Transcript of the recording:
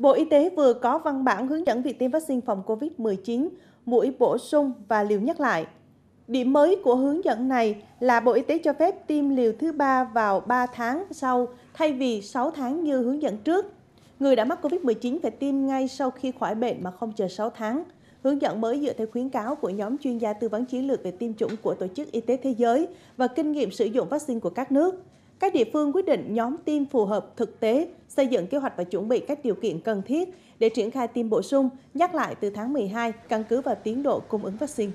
Bộ Y tế vừa có văn bản hướng dẫn việc tiêm vaccine phòng COVID-19, mũi bổ sung và liều nhắc lại. Điểm mới của hướng dẫn này là Bộ Y tế cho phép tiêm liều thứ ba vào 3 tháng sau thay vì 6 tháng như hướng dẫn trước. Người đã mắc COVID-19 phải tiêm ngay sau khi khỏi bệnh mà không chờ 6 tháng. Hướng dẫn mới dựa theo khuyến cáo của nhóm chuyên gia tư vấn chiến lược về tiêm chủng của Tổ chức Y tế Thế giới và kinh nghiệm sử dụng vaccine của các nước. Các địa phương quyết định nhóm tiêm phù hợp thực tế, xây dựng kế hoạch và chuẩn bị các điều kiện cần thiết để triển khai tiêm bổ sung, nhắc lại từ tháng 12, căn cứ vào tiến độ cung ứng vaccine.